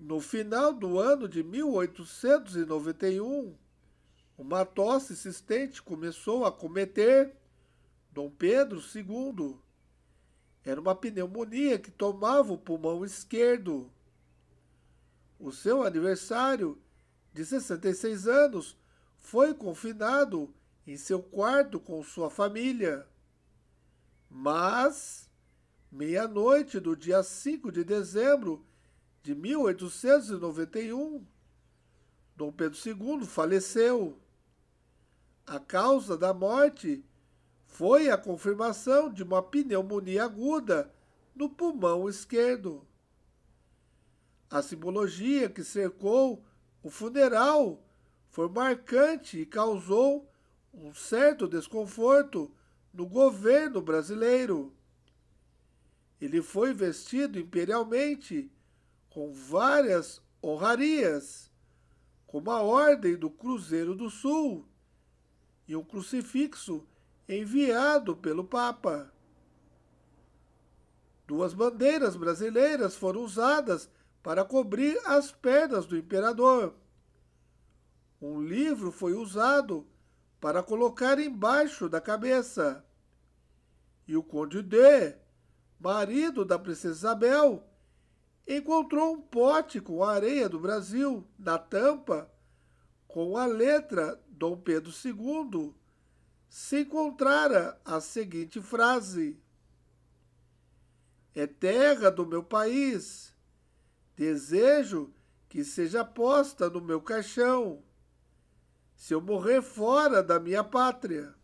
No final do ano de 1891, uma tosse insistente começou a cometer Dom Pedro II. Era uma pneumonia que tomava o pulmão esquerdo. O seu aniversário, de 66 anos, foi confinado em seu quarto com sua família. Mas, meia-noite do dia 5 de dezembro de 1891, Dom Pedro II faleceu. A causa da morte foi a confirmação de uma pneumonia aguda no pulmão esquerdo. A simbologia que cercou o funeral foi marcante e causou um certo desconforto no governo brasileiro. Ele foi vestido imperialmente com várias honrarias, como a Ordem do Cruzeiro do Sul e um crucifixo enviado pelo Papa. Duas bandeiras brasileiras foram usadas para cobrir as pernas do imperador. Um livro foi usado para colocar embaixo da cabeça. E o Conde D, marido da princesa Isabel, encontrou um pote com a areia do Brasil na tampa com a letra Dom Pedro II, se encontrara a seguinte frase: É terra do meu país, desejo que seja posta no meu caixão, se eu morrer fora da minha pátria.